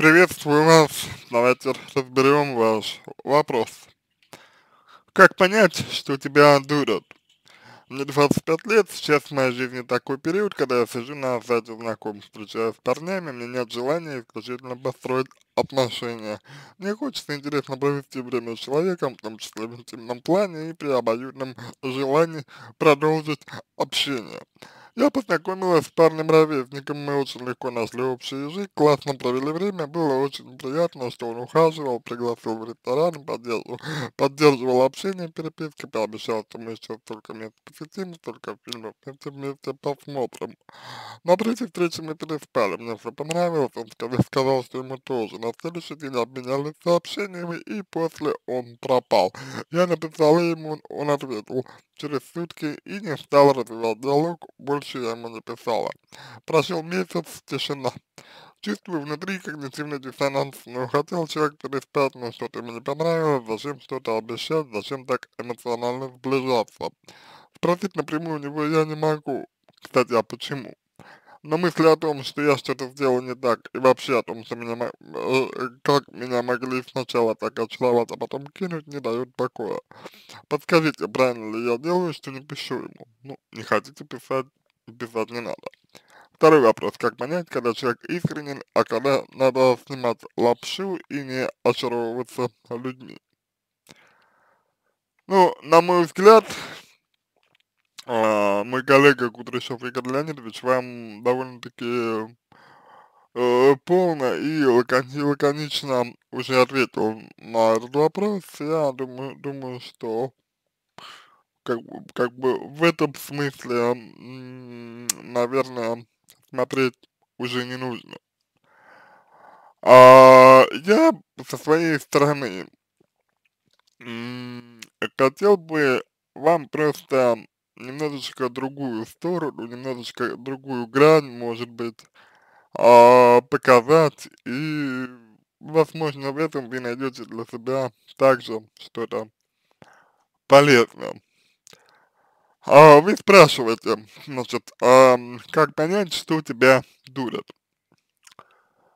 Приветствую вас. Давайте разберем ваш вопрос. Как понять, что тебя дурят? Мне 25 лет, сейчас в моей жизни такой период, когда я сижу на сайте знакомств, встречаюсь с парнями, мне нет желания исключительно построить отношения. Мне хочется интересно провести время с человеком, в том числе в интимном плане и при обоюдном желании продолжить общение. Я познакомилась с парным ровесником, мы очень легко нашли общий язык, классно провели время, было очень приятно, что он ухаживал, пригласил в ресторан, поддерживал, поддерживал общение, переписки, пообещал, что мы еще только мест посетим, столько фильмов, вместе, вместе посмотрим. На третьей встрече мы переспали, мне все понравилось, он сказал, сказал, что ему тоже. На следующий день обменялись сообщениями, и после он пропал. Я написала ему, он ответил через сутки и не стал развивать диалог, больше я ему не писала. Прошел месяц, тишина. Чувствую внутри когнитивный диссонанс, но хотел человек переспать, но что-то ему не понравилось, зачем что-то обещать, зачем так эмоционально сближаться. Спросить напрямую у него я не могу. Кстати, а почему? но мысли о том, что я что-то сделал не так, и вообще о том, что меня, э, как меня могли сначала так очаровать, а потом кинуть, не дают покоя. Подскажите, правильно ли я делаю, что не пишу ему? Ну, не хотите писать, писать не надо. Второй вопрос. Как понять, когда человек искренен, а когда надо снимать лапшу и не очаровываться людьми? Ну, на мой взгляд, а, мой коллега Кудряшов Игорь Леонидович вам довольно-таки э, полно и лакони лаконично уже ответил на этот вопрос. Я думаю, думаю что как, как бы в этом смысле, наверное, смотреть уже не нужно. А, я со своей стороны хотел бы вам просто немножечко другую сторону, немножечко другую грань, может быть, а, показать, и, возможно, в этом вы найдете для себя также что-то полезное. А, вы спрашиваете, значит, а, как понять, что тебя дурят?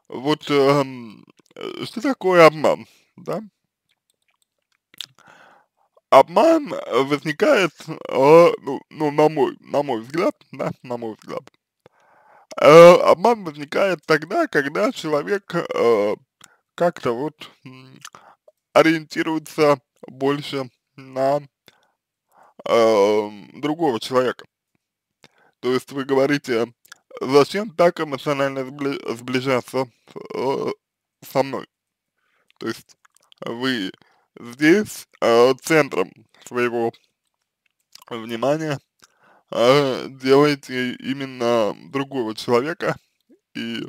Вот, а, что такое обман, да? обман э, возникает, э, ну, ну, на мой, на мой взгляд, да, на мой взгляд, э, обман возникает тогда, когда человек э, как-то вот ориентируется больше на э, другого человека. То есть вы говорите, зачем так эмоционально сбли сближаться э, со мной? То есть вы здесь э, центром своего внимания э, делаете именно другого человека, и,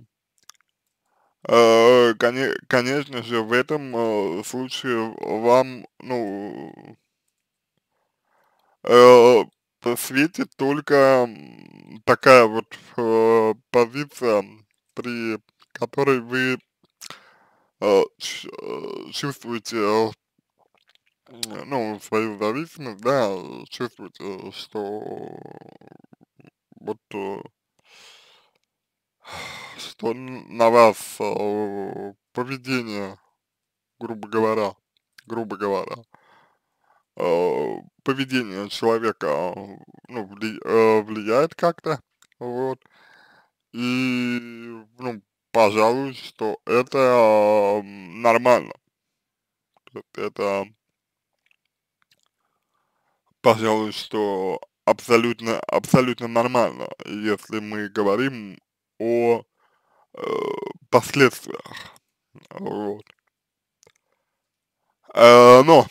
э, коне, конечно же, в этом э, случае вам, ну, э, светит только такая вот э, позиция, при которой вы э, э, чувствуете ну, свою зависимость, да, чувствовать, что вот э, что на вас э, поведение, грубо говоря, грубо говоря, э, поведение человека ну, влияет как-то, вот, и, ну, пожалуй, что это нормально, это пожалуй, что абсолютно, абсолютно нормально, если мы говорим о э, последствиях. Вот. Э, но,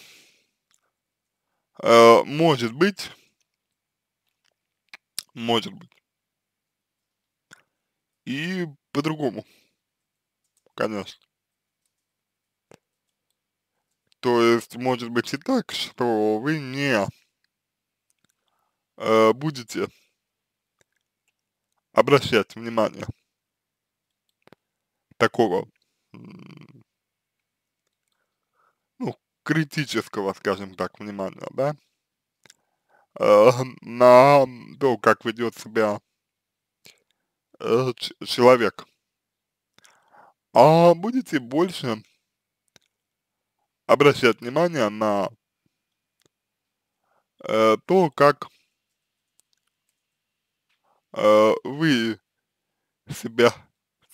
э, может быть, может быть, и по-другому, конечно. То есть, может быть и так, что вы не э, будете обращать внимание такого, ну, критического, скажем так, внимания, да, э, на то, как ведет себя э, человек, а будете больше обращать внимание на э, то, как э, вы себя,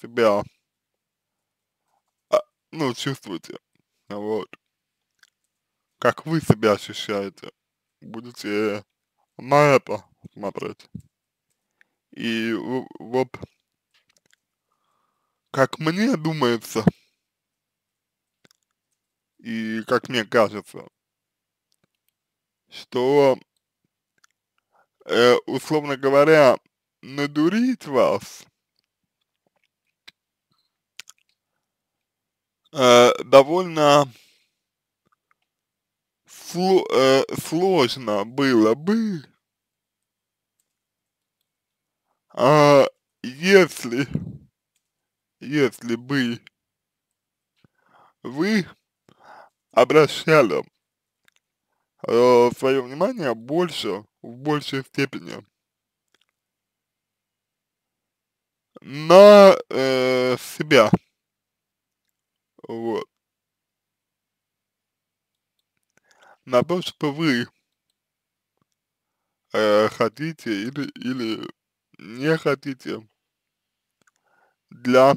себя, а, ну, чувствуете, вот, как вы себя ощущаете, будете на это смотреть. И вот, как мне думается, и как мне кажется, что, э, условно говоря, надурить вас. Э, довольно сло, э, сложно было бы, э, если, если бы вы обращали э, свое внимание больше, в большей степени на э, себя. Вот. На то, что вы э, хотите или, или не хотите для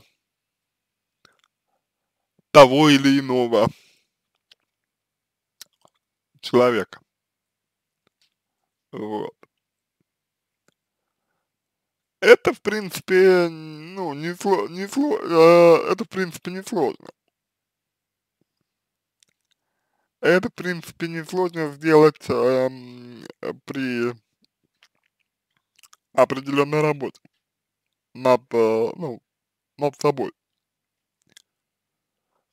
того или иного человека. Вот это, в принципе, ну, не, сло, не сло, э, это, в принципе, не сложно. Это, в принципе, не сложно сделать э, при определенной работе над, э, ну, над собой.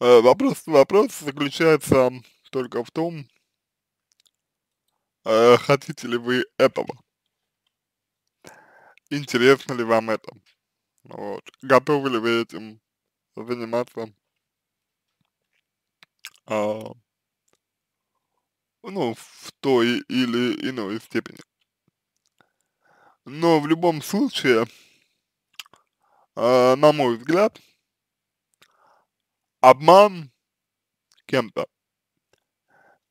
Э, вопрос, вопрос заключается эм, только в том, э, хотите ли вы этого интересно ли вам это, ну вот, готовы ли вы этим заниматься, а, ну, в той или иной степени. Но в любом случае, а, на мой взгляд, обман кем-то,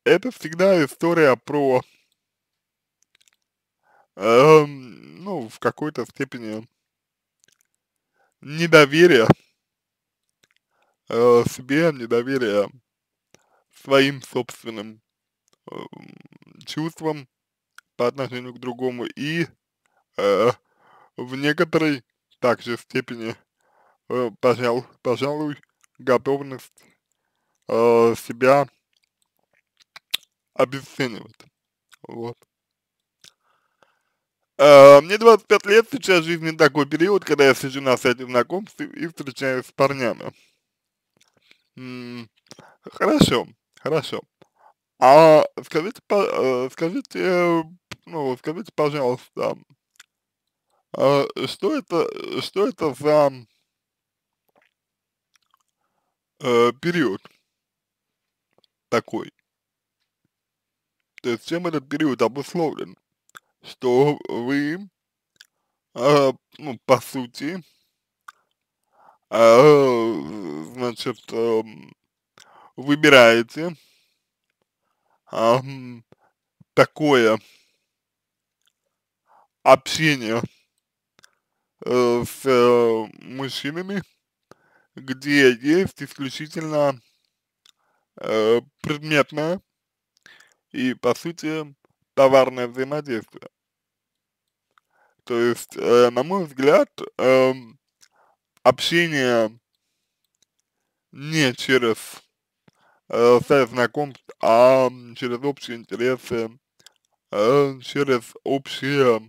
это всегда история про Эм, ну, в какой-то степени недоверие э, себе, недоверие своим собственным эм, чувствам по отношению к другому и э, в некоторой также степени, э, пожал, пожалуй, готовность э, себя обесценивать. Вот. Uh, мне 25 лет, сейчас в жизни такой период, когда я сижу на сайте знакомств и встречаюсь с парнями. хорошо, хорошо. А скажите, э, скажите, ну, скажите, пожалуйста, а что это, что это за э, период такой? То есть чем этот период обусловлен? что вы, э, ну, по сути, э, значит, э, выбираете э, такое общение э, с э, мужчинами, где есть исключительно э, предметная и, по сути, товарное взаимодействие. То есть, э, на мой взгляд, э, общение не через э, сайт знакомств, а через общие интересы, э, через общие,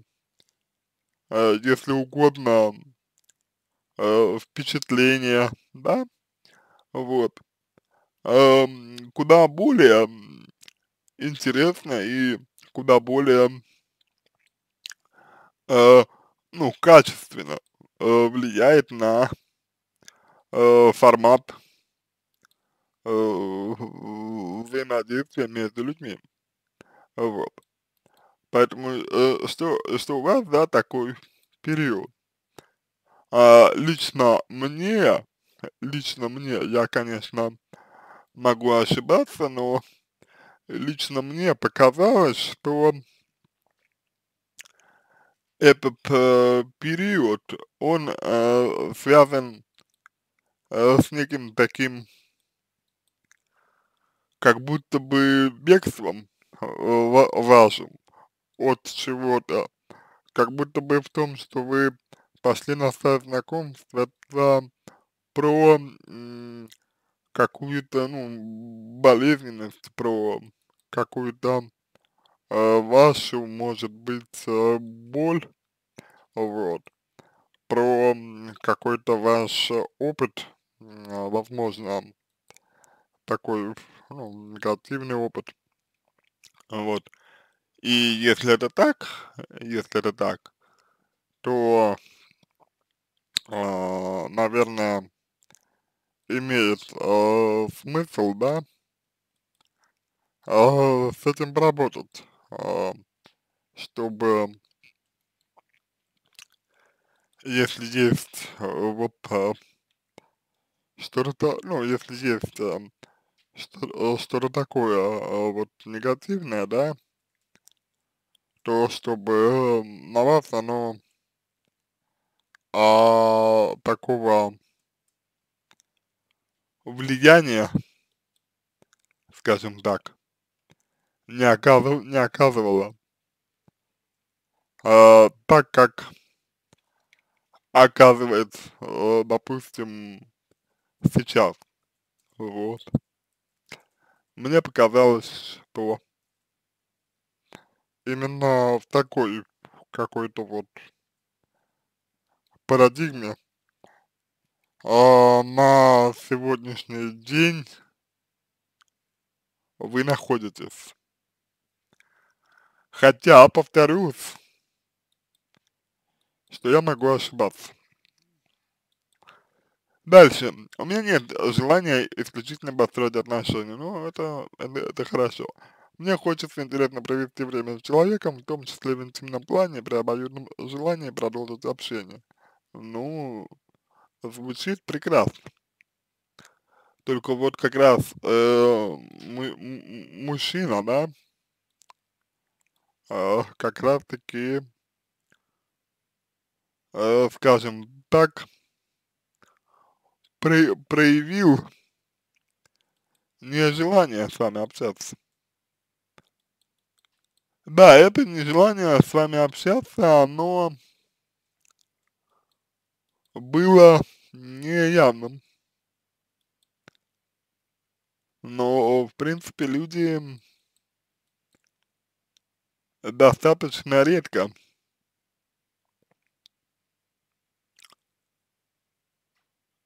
э, если угодно, э, впечатления, да, вот, э, куда более интересно и куда более, э, ну, качественно э, влияет на э, формат э, взаимодействия между людьми. Вот. Поэтому, э, что, что у вас, да, такой период. А, лично мне, лично мне, я, конечно, могу ошибаться, но лично мне показалось, что этот э, период, он э, связан э, с неким таким, как будто бы бегством э, вашим от чего-то, как будто бы в том, что вы пошли на сайт знакомств, это про какую-то, ну, болезненность, про какую то э, а, вашу, может быть, э, боль, вот, про какой-то ваш опыт, э, возможно, такой ну, негативный опыт, вот. И если это так, если это так, то, э, наверное, имеет э, смысл, да, а, с этим поработать, а, чтобы если есть э, вот а, что-то, ну, если есть э, что-то такое вот негативное, да, то чтобы э, на вас оно а, такого влияния, скажем так, не, оказыв, не оказывала. Э, так как оказывает, э, допустим, сейчас. Вот. Мне показалось, что именно в такой какой-то вот парадигме э, на сегодняшний день вы находитесь. Хотя, повторюсь, что я могу ошибаться. Дальше. У меня нет желания исключительно построить отношения, но ну, это, это, это хорошо. Мне хочется интересно провести время с человеком, в том числе в интимном плане, при обоюдном желании продолжить общение. Ну, звучит прекрасно. Только вот как раз э, мы, мужчина, да, а, как раз-таки, э, скажем так, про проявил нежелание с вами общаться. Да, это нежелание с вами общаться, оно было неявным. Но, в принципе, люди достаточно редко.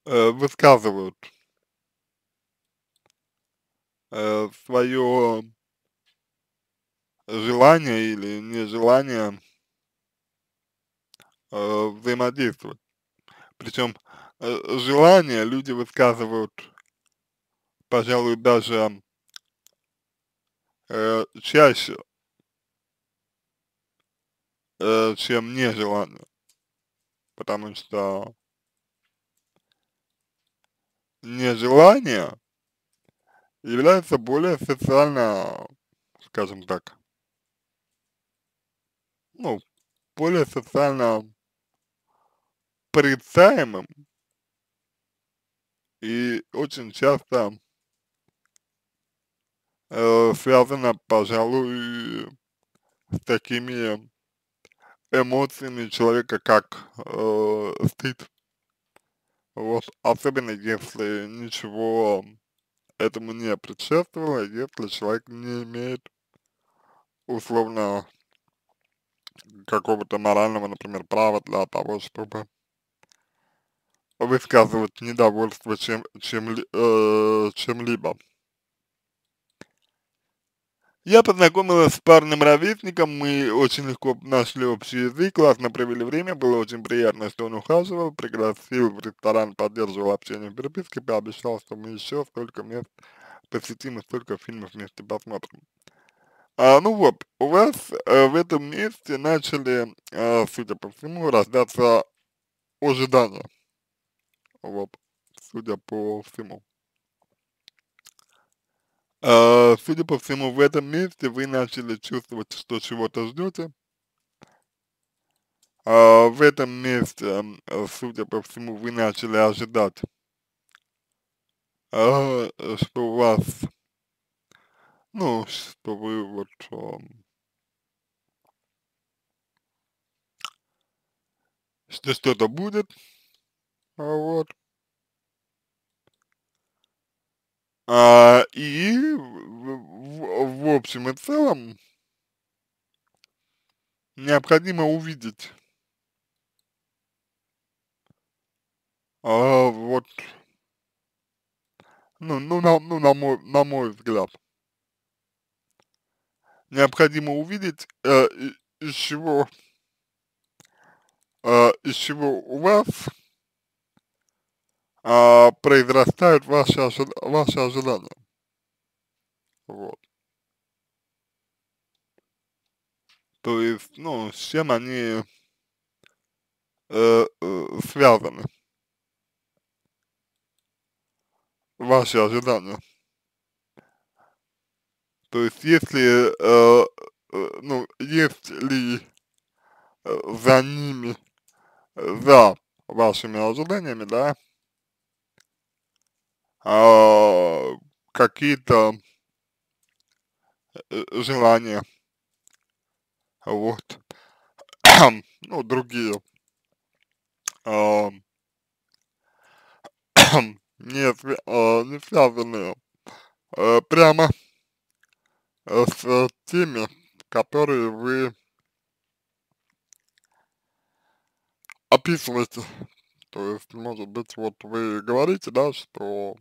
Э, высказывают э, свое желание или нежелание э, взаимодействовать. Причем желание люди высказывают, пожалуй, даже чаще, э, чем нежеланно. Потому что нежелание является более социально, скажем так, ну, более социально порицаемым и очень часто э, связано, пожалуй, с такими эмоциями человека, как э, стыд. Вот, особенно если ничего этому не предшествовало, если человек не имеет условно какого-то морального, например, права для того, чтобы высказывать недовольство чем, чем, э, чем-либо. Я познакомилась с парным ровесником, мы очень легко нашли общий язык, классно провели время, было очень приятно, что он ухаживал, пригласил в ресторан, поддерживал общение в переписке, пообещал, что мы еще столько мест посетим и столько фильмов вместе посмотрим. А, ну вот, у вас э, в этом месте начали, э, судя по всему, раздаться ожидания. Вот, судя по всему. А, судя по всему, в этом месте вы начали чувствовать, что чего-то ждете. А, в этом месте, судя по всему, вы начали ожидать, а, что у вас, ну, что вы вот... что что-то будет, вот, А, и в, в общем и целом необходимо увидеть а, вот, ну, ну, на, ну на, мой, на мой взгляд, необходимо увидеть, э, из чего, э, из чего у вас а, произрастают ваши, ожи, ваши ожидания. Вот. То есть, ну, с чем они э, э, связаны? Ваши ожидания. То есть, если, э, э, ну, есть ли э, за ними, э, за вашими ожиданиями, да, а, э, какие-то желания, вот, ну, другие. Э, не, э, не связанные э, прямо э, с э, теми, которые вы описываете. То есть, может быть, вот вы говорите, да, что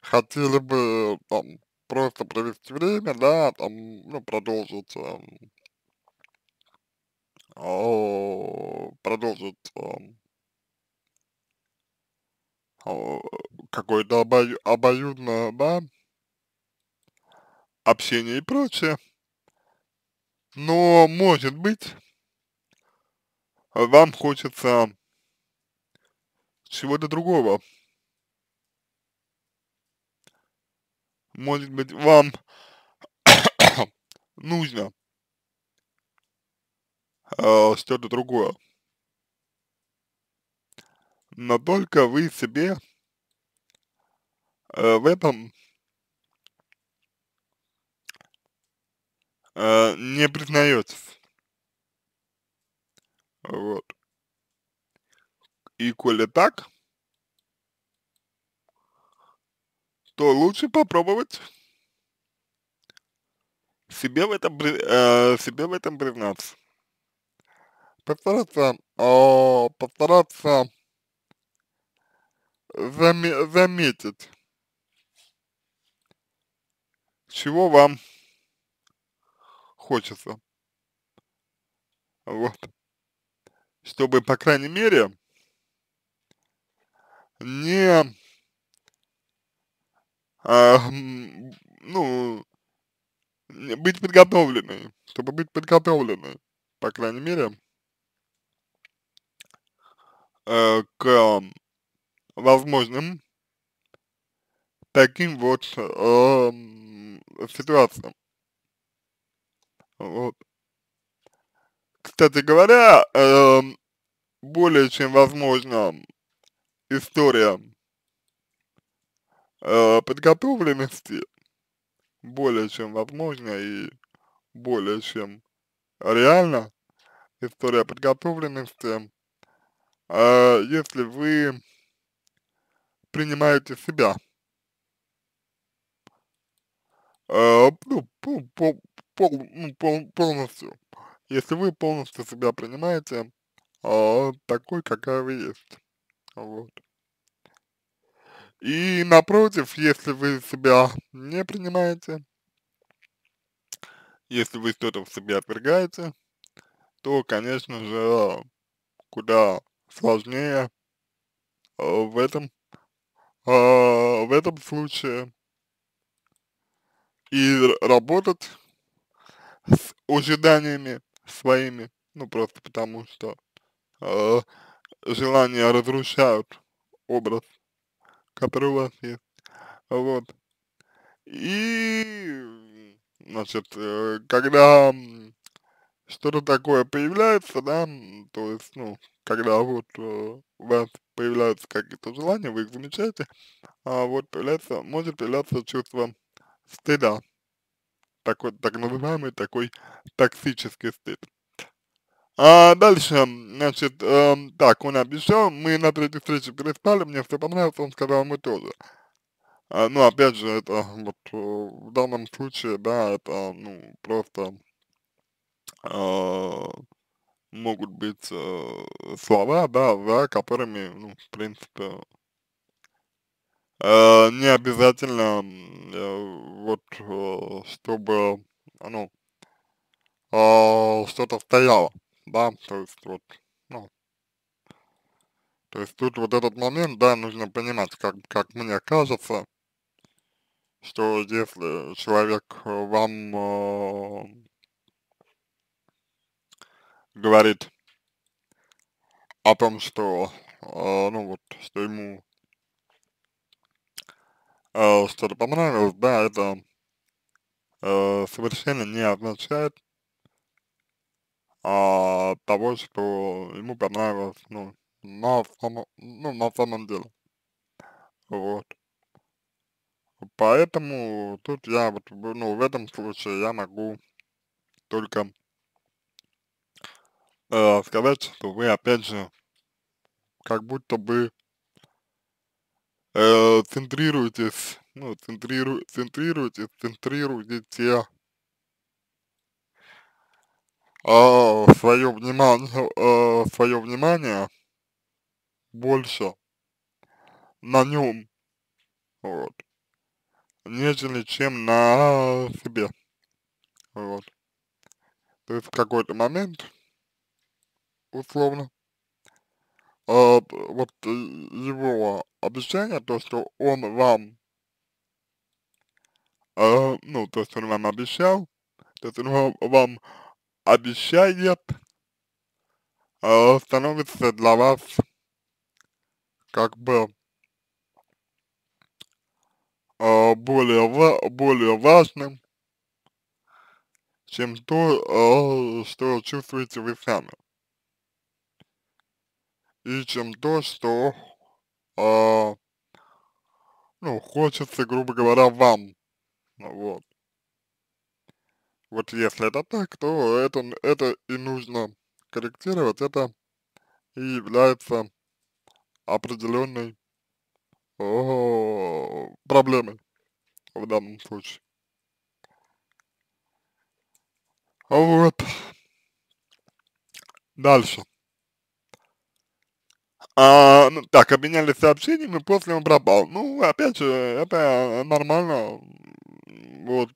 хотели бы э, там просто провести время, да, там, ну, продолжить, э, о, продолжить э, какое-то обою, обоюдное, да, общение и прочее. Но, может быть, вам хочется чего-то другого. может быть, вам нужно э, что-то другое. Но только вы себе э, в этом э, не признаетесь. Вот. И коли так, то лучше попробовать себе в этом, э, себе в этом признаться. Постараться, о, э, постараться заме заметить, чего вам хочется. Вот. Чтобы, по крайней мере, не э, ну, быть подготовленной, чтобы быть подготовленной, по крайней мере, э, к возможным таким вот э, ситуациям. Вот. Кстати говоря, э, более чем возможно история Э, подготовленности более чем возможно и более чем реально история подготовленности, э, если вы принимаете себя. Э, ну, пол, пол, ну, пол, полностью. Если вы полностью себя принимаете э, такой, какая вы есть. Вот. И напротив, если вы себя не принимаете, если вы что-то в себе отвергаете, то, конечно же, куда сложнее э, в этом, э, в этом случае и работать с ожиданиями своими, ну просто потому что э, желания разрушают образ который у вас есть. Вот. И, значит, э, когда что-то такое появляется, да, то есть, ну, когда вот э, у вас появляются какие-то желания, вы их замечаете, а вот появляется, может появляться чувство стыда, такой, так называемый такой токсический стыд. А, дальше, значит, э, так, он обещал, мы на третьей встрече переспали мне все понравилось, он сказал, мы тоже. А, ну, опять же, это вот э, в данном случае, да, это, ну, просто э, могут быть э, слова, да, за которыми, ну, в принципе, э, не обязательно, э, вот, э, чтобы, ну, э, что-то стояло да, то есть вот, ну, то есть тут вот этот момент, да, нужно понимать, как, как мне кажется, что если человек э, вам э, говорит о том, что, э, ну вот, что ему э, что-то понравилось, да, это э, совершенно не означает, а, того, что ему понравилось, ну, на, самом, ну, на самом деле. Вот. Поэтому тут я вот, ну, в этом случае я могу только э, сказать, что вы опять же как будто бы э, центрируетесь, ну, центриру, центрируетесь, центрируете а, э, свое внимание, э, свое внимание больше на нем, вот, нежели чем на себе, вот. То есть в какой-то момент, условно, э, вот его обещание, то, что он вам, э, ну, то, что он вам обещал, то, что он вам, вам обещает э, становится для вас как бы э, более, более важным, чем то, э, что чувствуете вы сами. И чем то, что, э, ну, хочется, грубо говоря, вам. Вот. Вот если это так, то это, это и нужно корректировать, это и является определенной о, проблемой в данном случае. Вот. Дальше. А, ну, так, обменялись сообщениями, после он пропал. Ну, опять же, это нормально. Вот,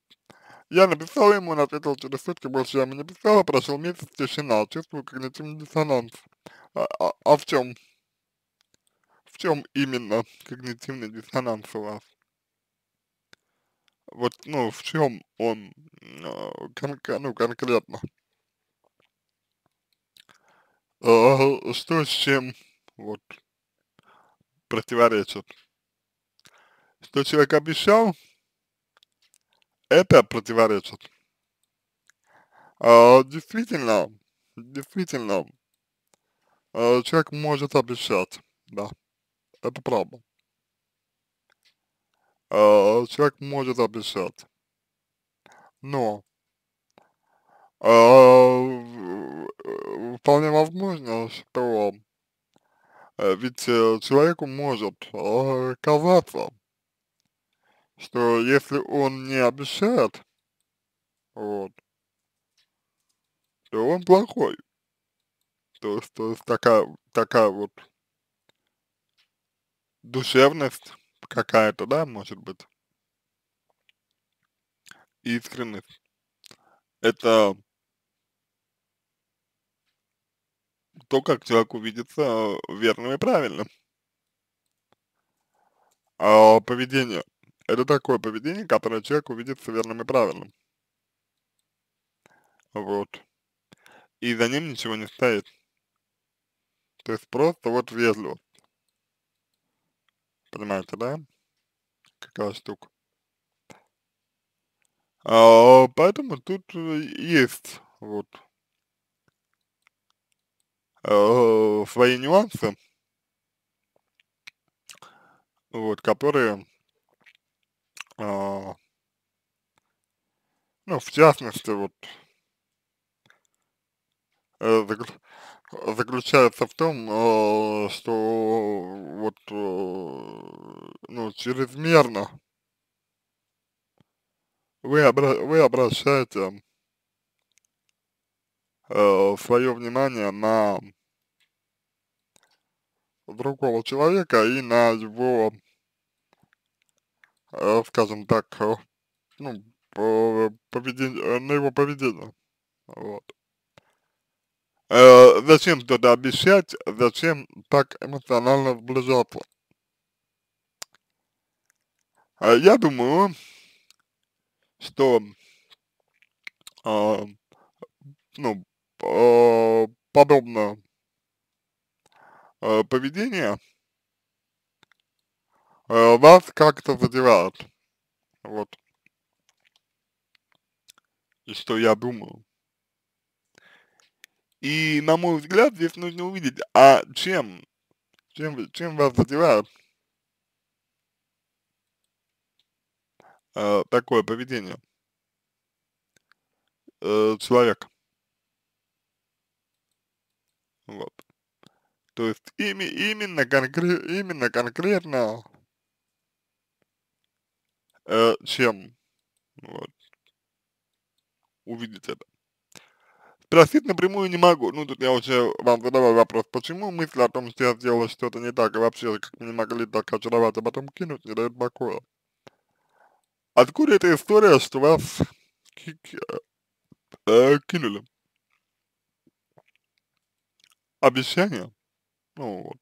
я написал ему, он ответил через сутки, больше я ему не писала, прошел месяц, тишина, чувствую когнитивный диссонанс. А, а, а в чем? В чем именно когнитивный диссонанс у вас? Вот, ну, в чем он, а, кон ну, конкретно? А, что с чем, вот, противоречит? Что человек обещал, это противоречит. А, действительно, действительно, а, человек может обещать, да, это правда. А, человек может обещать, но вполне возможно, что э, ведь э, человеку может а, казаться, что если он не обещает, вот, то он плохой. То есть, то есть такая, такая вот душевность какая-то, да, может быть, искренность. Это то, как человек увидится верным и правильным. А поведение это такое поведение, которое человек увидит верным и правильным. Вот. И за ним ничего не стоит. То есть просто вот вежливость. Понимаете, да? Какая штука. А, поэтому тут э, есть вот а, свои нюансы, вот, которые а, ну, в частности, вот э, заключается в том, а, что вот э, ну, чрезмерно вы, обра вы обращаете э, свое внимание на другого человека и на его Э, скажем так, э, ну, поведение, э, на его поведение. Вот. Э, зачем что-то обещать, зачем так эмоционально сближаться? Э, я думаю, что э, ну, э, подобное э, поведение вас э, как-то задевает. Вот. И что я думаю. И, на мой взгляд, здесь нужно увидеть, а чем, чем, чем вас задевает э, такое поведение э, человека. Вот. То есть ими, именно, конкрет, именно конкретно э, чем вот, увидеть это. Спросить напрямую не могу. Ну, тут я уже вам задавал вопрос, почему мысль о том, что я сделал, что-то не так, и вообще, как мне могли так очаровать, а потом кинуть, не дает покоя. Откуда эта история, что вас э, кинули? Обещание? Ну вот.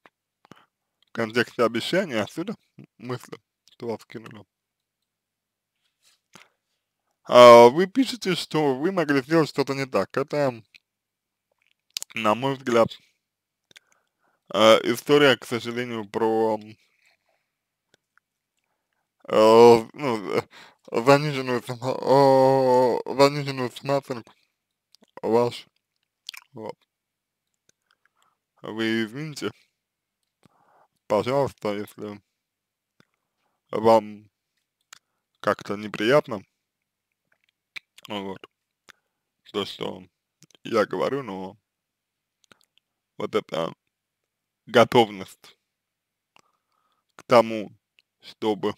В контексте обещания отсюда мысль, что вас кинули. А, вы пишете, что вы могли сделать что-то не так. Это, на мой взгляд, э, история, к сожалению, про э, ну, э, заниженную, само, заниженную самооценку ваш. Вот. Вы извините, пожалуйста, если вам как-то неприятно, вот. То, что я говорю, но вот эта готовность к тому, чтобы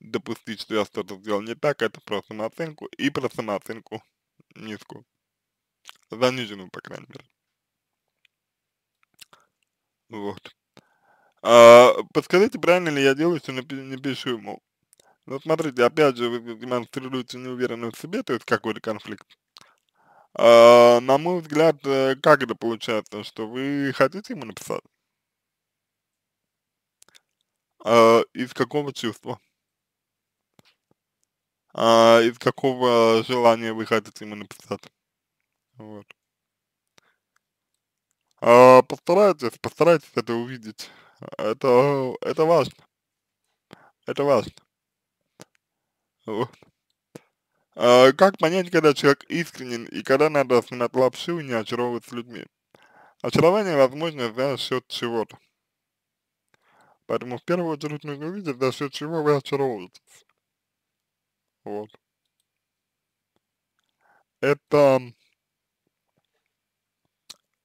допустить, что я что-то сделал не так, это про самооценку и про самооценку низкую. Заниженную, по крайней мере. Вот. А, подскажите, правильно ли я делаю, что не пишу ему ну, смотрите, опять же, вы демонстрируете неуверенность в себе, то есть какой-то конфликт. А, на мой взгляд, э, как это получается, что вы хотите ему написать? А, из какого чувства? А, из какого желания вы хотите ему написать? Вот. А, постарайтесь, постарайтесь это увидеть. Это, это важно. Это важно. Вот. А, как понять, когда человек искренен и когда надо снимать лапшу и не очаровываться людьми? Очарование возможно за счет чего-то. Поэтому в первую очередь нужно увидеть, за счет чего вы очаровываетесь. Вот. Это...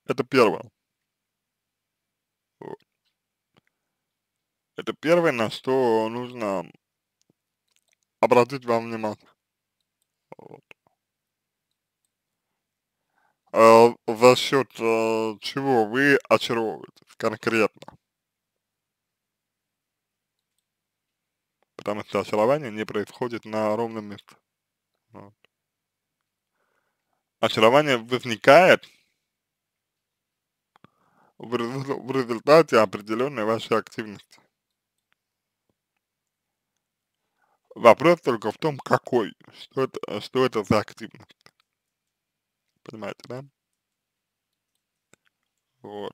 Это первое. Вот. Это первое, на что нужно обратить вам внимание. Вот. А, э, за счет а, чего вы очаровываетесь конкретно? Потому что очарование не происходит на ровном месте. Вот. Очарование возникает в, в результате определенной вашей активности. Вопрос только в том, какой, что это, э, что это за активность. Понимаете, да? Вот.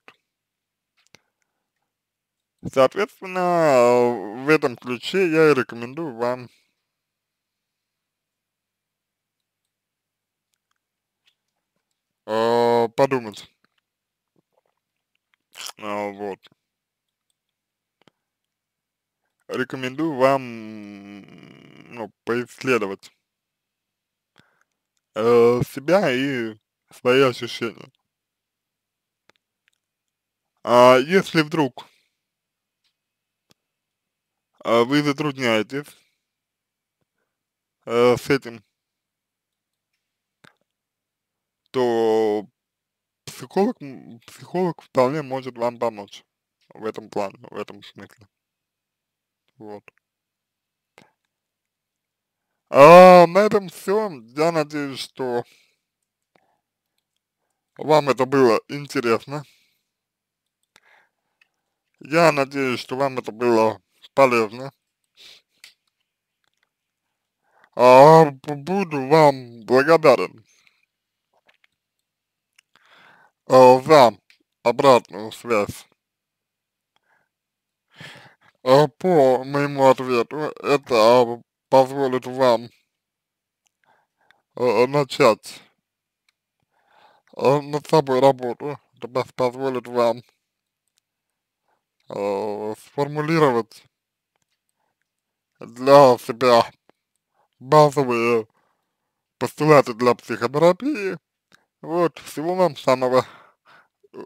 Соответственно, в этом ключе я и рекомендую вам э, подумать. Э, вот рекомендую вам, ну, поисследовать э, себя и свои ощущения. А если вдруг э, вы затрудняетесь э, с этим, то психолог, психолог вполне может вам помочь в этом плане, в этом смысле. Вот. А на этом все. Я надеюсь, что вам это было интересно. Я надеюсь, что вам это было полезно. А, буду вам благодарен а, за обратную связь. Э, по моему ответу это позволит вам э, э, начать над собой работу, это позволит вам сформулировать для себя базовые постулаты для психотерапии. Вот, всего вам самого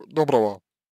доброго.